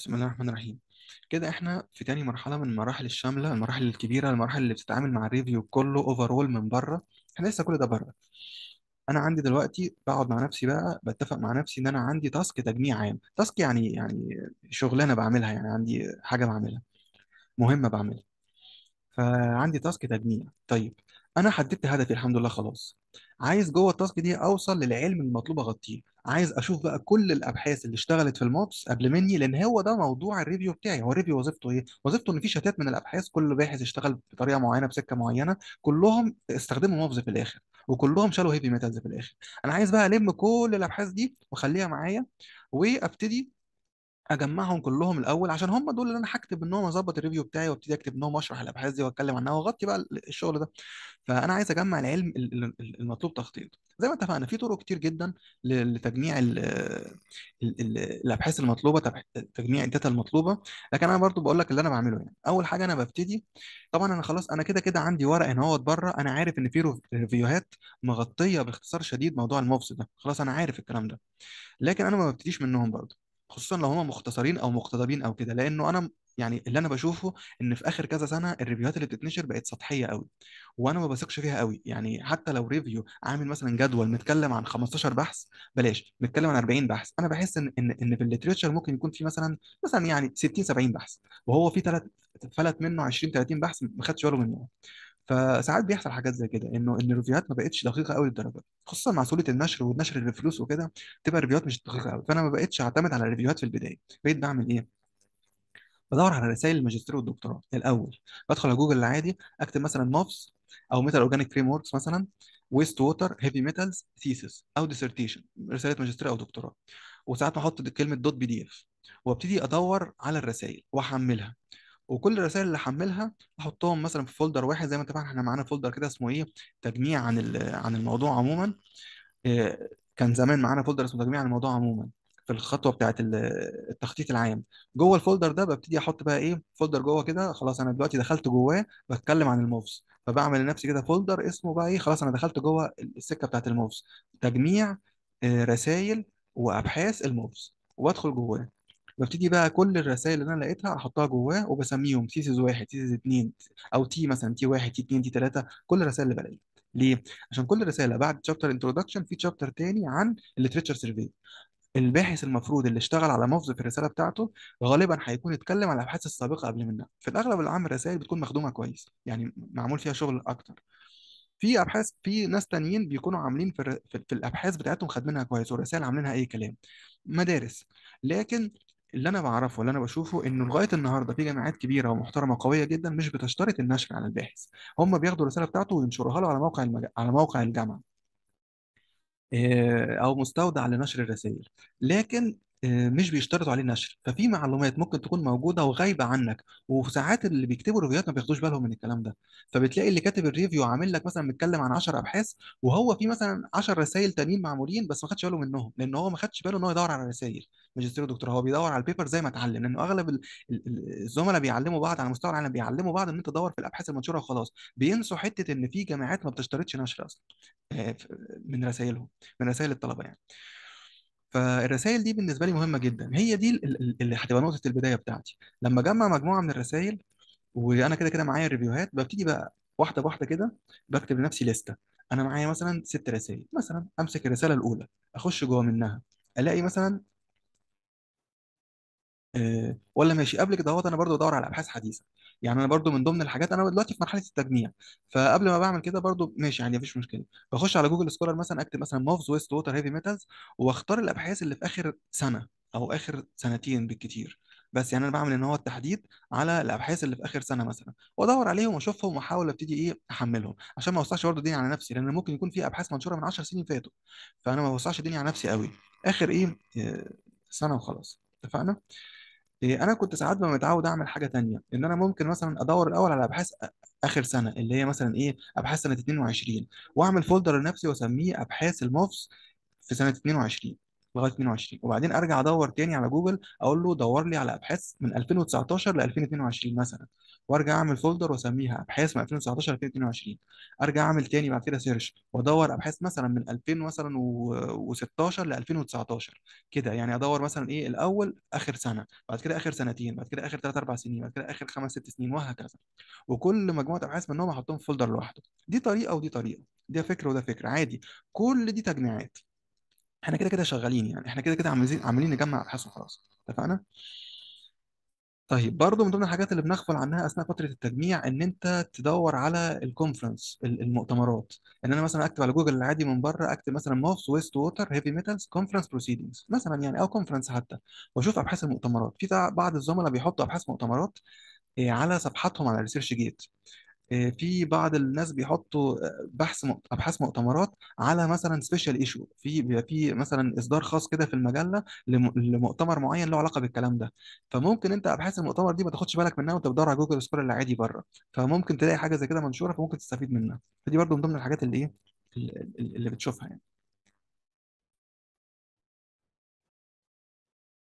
بسم الله الرحمن الرحيم كده احنا في تاني مرحله من المراحل الشامله المراحل الكبيره المراحل اللي بتتعامل مع الريفيو كله اوفرول من بره احنا لسه كل ده بره انا عندي دلوقتي بقعد مع نفسي بقى بتفق مع نفسي ان انا عندي تاسك تجميع عام تاسك يعني يعني شغلانه بعملها يعني عندي حاجه بعملها مهمه بعملها فعندي تاسك تجميع طيب انا حددت هدفي الحمد لله خلاص عايز جوه التاسك دي اوصل للعلم المطلوب اغطيه عايز اشوف بقى كل الابحاث اللي اشتغلت في الماتس قبل مني لان هو ده موضوع الريفيو بتاعي هو الريفيو وظيفته ايه وظيفته ان في شتات من الابحاث كل باحث اشتغل بطريقه معينه بسكه معينه كلهم استخدموا مافز في الاخر وكلهم شالوا هيفي ميتالز في الاخر انا عايز بقى الم كل الابحاث دي واخليها معايا وابتدي اجمعهم كلهم الاول عشان هم دول اللي انا هكتب ان اظبط الريفيو بتاعي وابتدي اكتب ان اشرح الابحاث دي واتكلم عنها واغطي بقى الشغل ده فانا عايز اجمع العلم المطلوب تخطيطه زي ما اتفقنا في طرق كتير جدا لتجميع الـ الـ الابحاث المطلوبه تجميع الداتا المطلوبه لكن انا برضو بقول لك اللي انا بعمله يعني اول حاجه انا ببتدي طبعا انا خلاص انا كده كده عندي ورق هنا اهوت بره انا عارف ان في ريفيوهات مغطيه باختصار شديد موضوع الموفس ده خلاص انا عارف الكلام ده لكن انا ما ببتديش منهم برضو خصوصا لو هم مختصرين او مقتضبين او كده لانه انا يعني اللي انا بشوفه ان في اخر كذا سنه الريفيوهات اللي بتتنشر بقت سطحيه قوي وانا ما بثقش فيها قوي يعني حتى لو ريفيو عامل مثلا جدول متكلم عن 15 بحث بلاش متكلم عن 40 بحث انا بحس ان ان ان في الليتريتشر ممكن يكون في مثلا مثلا يعني 60 70 بحث وهو في ثلاث فلت منه 20 30 بحث ما خدش باله منه فساعات بيحصل حاجات زي كده انه ان الريفيوهات ما بقتش دقيقه قوي للدرجه دي. خصوصا مع سهوله النشر والنشر اللي بفلوس وكده تبقى الريفيوهات مش دقيقه قوي فانا ما بقتش اعتمد على الريفيوهات في البدايه بقيت بعمل ايه بدور على رسائل الماجستير والدكتوراه الاول بدخل على جوجل العادي اكتب مثلا مافس او ميتال اورجانيك فريم وركس مثلا ويست ووتر هيفي ميتالز ثيسس او ديسرتيشن رساله ماجستير او دكتوراه وساعات بحط كلمه دوت بي دي اف وابتدي ادور على الرسائل واحملها وكل الرسائل اللي حملها احطهم مثلا في فولدر واحد زي ما انت احنا معانا فولدر كده اسمه ايه تجميع عن عن الموضوع عموما آه، كان زمان معانا فولدر اسمه تجميع عن الموضوع عموما في الخطوه بتاعت التخطيط العام جوه الفولدر ده ببتدي احط بقى ايه فولدر جوه كده خلاص انا دلوقتي دخلت جواه بتكلم عن الموفز فبعمل لنفسي كده فولدر اسمه بقى ايه خلاص انا دخلت جوه السكه بتاعت الموفز تجميع آه، رسائل وابحاث الموفز وادخل جواه ببتدي بقى كل الرسائل اللي انا لقيتها احطها جواه وبسميهم سيسز واحد سيسز اتنين او تي مثلا تي واحد تي اتنين تي تلاته كل الرسائل اللي بلاقيها ليه؟ عشان كل رساله بعد شابتر انتروداكشن في شابتر تاني عن الليتريتشر سيرفي الباحث المفروض اللي اشتغل على مفضل في الرساله بتاعته غالبا هيكون اتكلم على الابحاث السابقه قبل منها في الاغلب العام الرسائل بتكون مخدومه كويس يعني معمول فيها شغل اكتر في ابحاث في ناس تانيين بيكونوا عاملين في, في الابحاث بتاعتهم خدمينها كويس والرسائل عاملينها اي كلام مدارس لكن اللي انا بعرفه اللي انا بشوفه انه لغايه النهارده في جامعات كبيره ومحترمه قويه جدا مش بتشترط النشر على الباحث هم بياخدوا الرساله بتاعته وينشروها له على موقع المج... على موقع الجامعه آه، او مستودع لنشر الرسائل لكن آه، مش بيشترطوا عليه نشر ففي معلومات ممكن تكون موجوده وغايبه عنك وساعات اللي بيكتبوا ريفيوهات ما بياخدوش بالهم من الكلام ده فبتلاقي اللي كاتب الريفيو عامل لك مثلا متكلم عن 10 ابحاث وهو في مثلا 10 رسائل تانيين معمولين بس ما خدش باله منهم لان هو ما خدش باله ان هو يدور على رسائل ماجستير ودكتوراه هو بيدور على البيبر زي ما اتعلم لانه اغلب الزملاء بيعلموا بعض على مستوى العالم بيعلموا بعض ان انت تدور في الابحاث المنشوره وخلاص بينسوا حته ان في جامعات ما بتشترطش نشر اصلا آه، من رسائلهم من رسائل الطلبه يعني فالرسائل دي بالنسبه لي مهمه جدا هي دي اللي هتبقى نقطه البدايه بتاعتي لما اجمع مجموعه من الرسائل وانا كده كده معايا الريفيوهات ببتدي بقى واحده واحده كده بكتب لنفسي لسته انا معايا مثلا ست رسائل مثلا امسك الرساله الاولى اخش جوه منها الاقي مثلا آه، ولا ماشي قبل كده اهوت انا برضو بدور على ابحاث حديثه يعني انا برضو من ضمن الحاجات انا دلوقتي في مرحله التجميع فقبل ما بعمل كده برضو ماشي يعني مفيش مشكله بخش على جوجل سكولر مثلا اكتب مثلا مافز ويست ووتر هيفي ميتالز واختار الابحاث اللي في اخر سنه او اخر سنتين بالكتير بس يعني انا بعمل ان هو التحديد على الابحاث اللي في اخر سنه مثلا وادور عليهم واشوفهم واحاول ابتدي ايه احملهم عشان ما اوسعش برضه الدنيا على نفسي لان ممكن يكون في ابحاث منشوره من 10 سنين فاتوا فانا ما اوسعش الدنيا على نفسي قوي اخر ايه آه، سنه وخلاص اتفقنا إيه، انا كنت ساعات ما متعود اعمل حاجه تانية ان انا ممكن مثلا ادور الاول على ابحاث اخر سنه اللي هي مثلا ايه ابحاث سنه 22 واعمل فولدر لنفسي واسميه ابحاث الموفس في سنه 22 لغايه 22 وبعدين ارجع ادور تاني على جوجل اقول له دور لي على ابحاث من 2019 ل 2022 مثلا وارجع اعمل فولدر واسميها ابحاث من 2019 2022 ارجع اعمل تاني بعد كده سيرش وادور ابحاث مثلا من 2000 مثلا و16 ل 2019 كده يعني ادور مثلا ايه الاول اخر سنه بعد كده اخر سنتين بعد كده اخر 3 4 سنين بعد كده اخر 5 6 سنين وهكذا وكل مجموعه ابحاث منهم احطهم في فولدر لوحده دي طريقه ودي طريقه ده فكر وده فكر عادي كل دي تجميعات احنا كده كده شغالين يعني احنا كده كده عاملين عاملين نجمع ابحاث وخلاص اتفقنا طيب برضه من ضمن الحاجات اللي بنغفل عنها اثناء فتره التجميع ان انت تدور على الكونفرنس المؤتمرات ان انا مثلا اكتب على جوجل العادي من بره اكتب مثلا موس ويست ووتر هيفي ميتالز كونفرنس بروسيدنجز مثلا يعني او كونفرنس حتى واشوف ابحاث المؤتمرات في بعض الزملاء بيحطوا ابحاث مؤتمرات آه، على صفحاتهم على ريسيرش جيت آه، في بعض الناس بيحطوا آه، بحث ابحاث مؤتمرات على مثلا سبيشال ايشو في بيبقى في مثلا اصدار خاص كده في المجله لم- لمؤتمر معين له علاقه بالكلام ده فممكن انت ابحاث المؤتمر دي ما تاخدش بالك منها وانت بتدور على جوجل سكولر العادي بره فممكن تلاقي حاجه زي كده منشوره فممكن تستفيد منها فدي برضو من ضمن الحاجات اللي ايه اللي بتشوفها يعني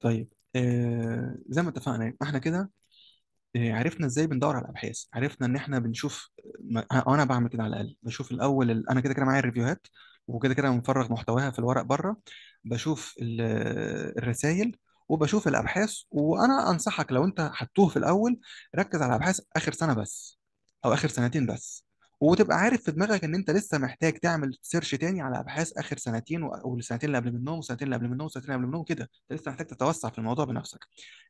طيب آه زي ما اتفقنا احنا كده آه، عرفنا ازاي بندور على الابحاث عرفنا ان احنا بنشوف انا بعمل كده على الاقل بشوف الاول ال... انا كده كده معايا الريفيوهات وكده كده بنفرغ محتواها في الورق بره بشوف ال... الرسائل وبشوف الابحاث وانا انصحك لو انت هتوه في الاول ركز على ابحاث اخر سنه بس او اخر سنتين بس وتبقى عارف في دماغك ان انت لسه محتاج تعمل سيرش تاني على ابحاث اخر سنتين والسنتين اللي قبل منهم والسنتين اللي قبل منهم والسنتين اللي قبل منهم كده انت لسه محتاج تتوسع في الموضوع بنفسك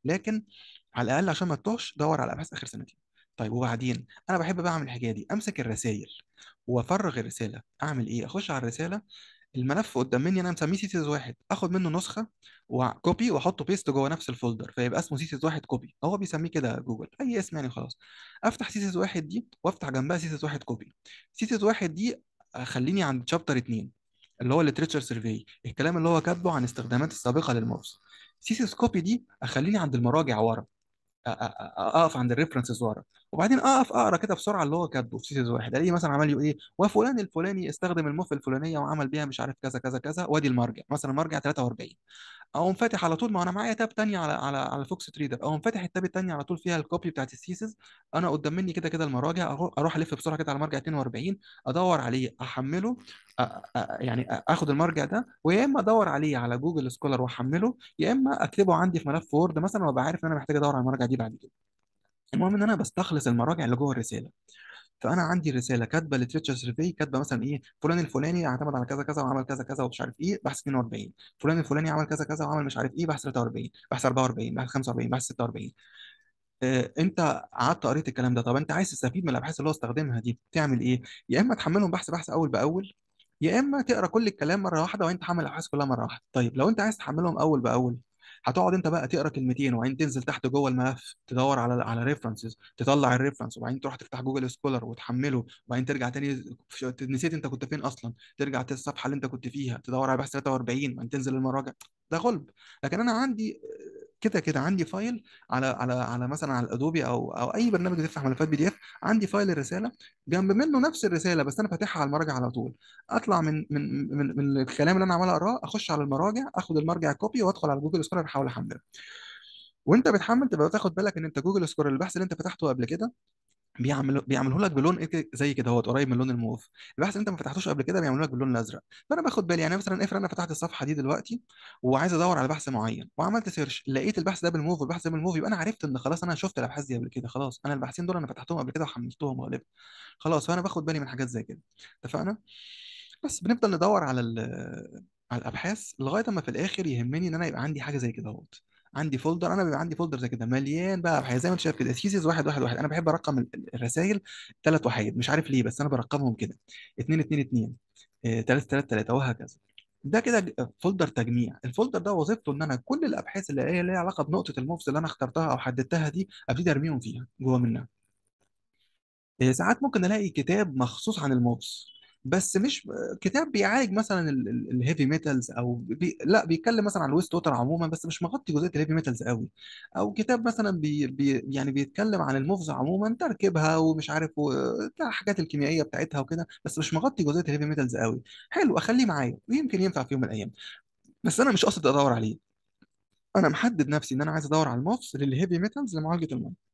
لكن على الاقل عشان ما تتوهش دور على ابحاث اخر سنتين طيب وبعدين انا بحب بقى اعمل الحكايه دي امسك الرسائل وافرغ الرساله اعمل ايه اخش على الرساله الملف قدام مني انا مسميه سي سيز واحد اخد منه نسخه وكوبي واحطه بيست جوه نفس الفولدر فيبقى اسمه سي سيز واحد كوبي هو بيسميه كده جوجل اي اسم يعني خلاص افتح سي سيز واحد دي وافتح جنبها سي سيز واحد كوبي سي سيز واحد دي خليني عند شابتر اثنين اللي هو الليتريتشر سيرفي الكلام اللي هو كاتبه عن استخدامات السابقه للمورس سيسيس كوبي دي اخليني عند المراجع ورا اقف عند الريفرنسز ورا وبعدين اقف اقرا كده بسرعه اللي هو كاتبه في سيزون واحد الاقيه مثلا عمل يقول ايه وفلان الفلاني استخدم المف الفلانيه وعمل بيها مش عارف كذا كذا كذا وادي المرجع مثلا المرجع 43 اقوم فاتح على طول ما انا معايا تاب تانية على على على فوكس تريدر اقوم فاتح التاب التانية على طول فيها الكوبي بتاعت السيسز انا قدام مني كده كده المراجع اروح الف بسرعه كده على مرجع 42 ادور عليه احمله أ... أ... يعني اخد المرجع ده ويا اما ادور عليه على جوجل سكولر واحمله يا اما اكتبه عندي في ملف وورد مثلا وابقى عارف ان انا محتاج ادور على المراجع دي بعد كده المهم ان انا بستخلص المراجع اللي جوه الرساله فانا عندي رساله كاتبه لتريتشر سيرفي كاتبه مثلا ايه فلان الفلاني اعتمد على كذا كذا وعمل كذا كذا ومش عارف ايه بحث 42 فلان الفلاني عمل كذا كذا وعمل مش عارف ايه بحث 43 بحث 44 بحث 45 بحث 46 آه، انت قعدت قريت الكلام ده طب انت عايز تستفيد من الابحاث اللي هو استخدمها دي تعمل ايه يا اما تحملهم بحث بحث اول باول يا اما تقرا كل الكلام مره واحده وانت حامل الابحاث كلها مره واحده طيب لو انت عايز تحملهم اول باول هتقعد انت بقى تقرا كلمتين وبعدين تنزل تحت جوه الملف تدور على على ريفرنسز تطلع الريفرنس وبعدين تروح تفتح جوجل سكولر وتحمله وبعدين ترجع تاني نسيت انت كنت فين اصلا ترجع الصفحه اللي انت كنت فيها تدور على بحث 43 وبعدين تنزل المراجع ده غلب لكن انا عندي كده كده عندي فايل على على على مثلا على الادوبي او او اي برنامج بيفتح ملفات بي دي اف عندي فايل الرساله جنب منه نفس الرساله بس انا فاتحها على المراجع على طول اطلع من من من, من الكلام اللي انا عمال اقراه اخش على المراجع اخد المرجع كوبي وادخل على جوجل سكولر احاول احمله وانت بتحمل تبقى تاخد بالك ان انت جوجل سكولر البحث اللي انت فتحته قبل كده بيعمل بيعمله لك بلون إيه زي كده هو قريب من لون الموف البحث انت ما فتحتوش قبل كده بيعمله لك باللون الازرق فانا باخد بالي يعني مثلا افرض انا فتحت الصفحه دي دلوقتي وعايز ادور على بحث معين وعملت سيرش لقيت البحث ده بالموف والبحث ده بالموف يبقى انا عرفت ان خلاص انا شفت الابحاث دي قبل كده خلاص انا البحثين دول انا فتحتهم قبل كده وحملتهم غالبا خلاص فانا باخد بالي من حاجات زي كده اتفقنا بس بنفضل ندور على على الابحاث لغايه اما في الاخر يهمني ان انا يبقى عندي حاجه زي كده اهوت عندي فولدر انا بيبقى عندي فولدر زي كده مليان بقى ابحاث زي ما انت شايف كده سيسيز واحد واحد واحد انا بحب ارقم الرسائل ثلاث وحيد مش عارف ليه بس انا برقمهم كده 2 2 2 3 3 3 وهكذا ده كده فولدر تجميع الفولدر ده وظيفته ان انا كل الابحاث اللي هي ليها علاقه بنقطه الموفس اللي انا اخترتها او حددتها دي ابتدي ارميهم فيها جوه منها آه، ساعات ممكن الاقي كتاب مخصوص عن الموفس بس مش كتاب بيعالج مثلا الهيفي ميتالز او بي لا بيتكلم مثلا عن الويست ووتر عموما بس مش مغطي جزئيه الهيفي ميتالز قوي او كتاب مثلا بي بي يعني بيتكلم عن الموفز عموما تركيبها ومش عارف و- الحاجات الكيميائيه بتاعتها وكده بس مش مغطي جزئيه الهيفي ميتالز قوي حلو اخليه معايا ويمكن ينفع في يوم من الايام بس انا مش قاصد ادور عليه انا محدد نفسي ان انا عايز ادور على الموفز للهيفي ميتالز لمعالجه الميه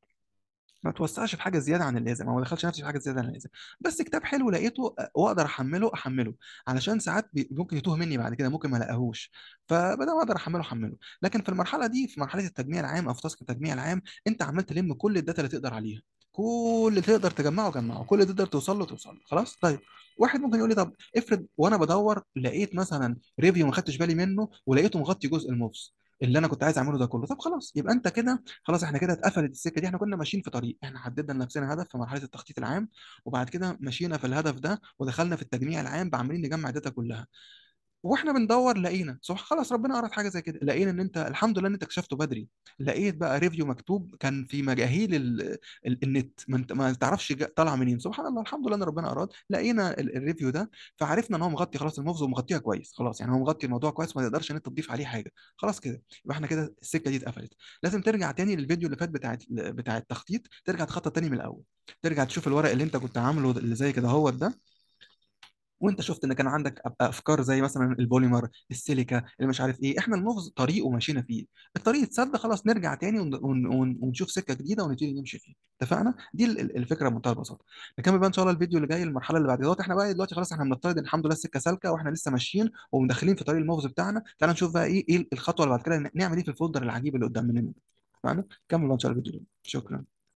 ما توسعش في حاجه زياده عن اللازم او ما دخلش نفسي في حاجه زياده عن اللازم بس كتاب حلو لقيته واقدر احمله احمله علشان ساعات ممكن يتوه مني بعد كده ممكن ما الاقيهوش فبدل ما اقدر احمله احمله لكن في المرحله دي في مرحله التجميع العام او في تاسك التجميع العام انت عمال تلم كل الداتا اللي تقدر عليها كل اللي تقدر تجمعه جمعه كل اللي تقدر توصل له توصل له خلاص طيب واحد ممكن يقول لي طب افرض وانا بدور لقيت مثلا ريفيو ما خدتش بالي منه ولقيته مغطي جزء الموفس اللي انا كنت عايز اعمله ده كله طب خلاص يبقى انت كده خلاص احنا كده اتقفلت السكه دي احنا كنا ماشيين في طريق احنا حددنا لنفسنا هدف في مرحله التخطيط العام وبعد كده مشينا في الهدف ده ودخلنا في التجميع العام بعملين نجمع الداتا كلها واحنا بندور لقينا صح خلاص ربنا قرأت حاجه زي كده لقينا ان انت الحمد لله ان انت اكتشفته بدري لقيت بقى ريفيو مكتوب كان في مجاهيل ال... ال... النت ما, انت... ما تعرفش طالع طالعه منين سبحان الله الحمد لله ان ربنا اراد لقينا ال... الريفيو ده فعرفنا ان هو مغطي خلاص الموفز ومغطيها كويس خلاص يعني هو مغطي الموضوع كويس ما تقدرش ان انت تضيف عليه حاجه خلاص كده يبقى احنا كده السكه دي اتقفلت لازم ترجع تاني للفيديو اللي فات بتاع بتاع التخطيط ترجع تخطط تاني من الاول ترجع تشوف الورق اللي انت كنت عامله اللي زي كده هو ده وانت شفت ان كان عندك افكار زي مثلا البوليمر السيليكا اللي مش عارف ايه احنا بناخد طريق ومشينا فيه الطريق اتسد خلاص نرجع تاني ونشوف سكه جديده ونبتدي نمشي فيه اتفقنا دي الفكره بمنتهى البساطه نكمل بقى ان شاء الله الفيديو اللي جاي المرحله اللي بعد دلوقتي احنا بقى دلوقتي خلاص احنا بنفترض ان الحمد لله السكه سالكه واحنا لسه ماشيين ومدخلين في طريق المغز بتاعنا تعالى نشوف بقى ايه ايه الخطوه اللي بعد كده نعمل ايه في الفولدر العجيب اللي قدام مننا اتفقنا نكمل بقى ان شاء الله الفيديو شكرا